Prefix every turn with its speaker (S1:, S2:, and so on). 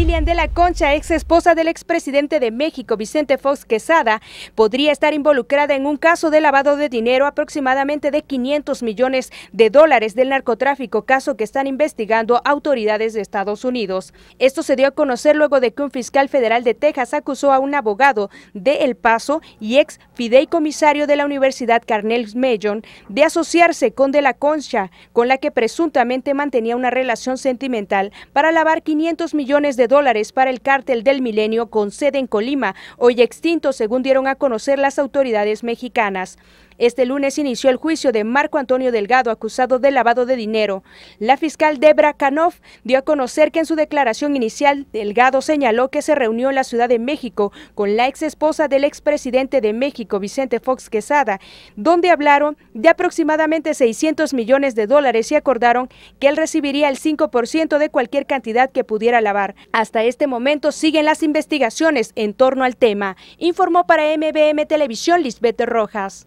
S1: Lilian de la Concha, ex esposa del expresidente de México, Vicente Fox Quesada, podría estar involucrada en un caso de lavado de dinero aproximadamente de 500 millones de dólares del narcotráfico, caso que están investigando autoridades de Estados Unidos. Esto se dio a conocer luego de que un fiscal federal de Texas acusó a un abogado de El Paso y ex fideicomisario de la Universidad Carnell Mellon de asociarse con de la Concha, con la que presuntamente mantenía una relación sentimental para lavar 500 millones de dólares para el cártel del milenio con sede en Colima, hoy extinto según dieron a conocer las autoridades mexicanas. Este lunes inició el juicio de Marco Antonio Delgado, acusado de lavado de dinero. La fiscal Debra canoff dio a conocer que en su declaración inicial, Delgado señaló que se reunió en la Ciudad de México con la ex esposa del expresidente de México, Vicente Fox Quesada, donde hablaron de aproximadamente 600 millones de dólares y acordaron que él recibiría el 5% de cualquier cantidad que pudiera lavar. Hasta este momento siguen las investigaciones en torno al tema, informó para MBM Televisión Lisbeth Rojas.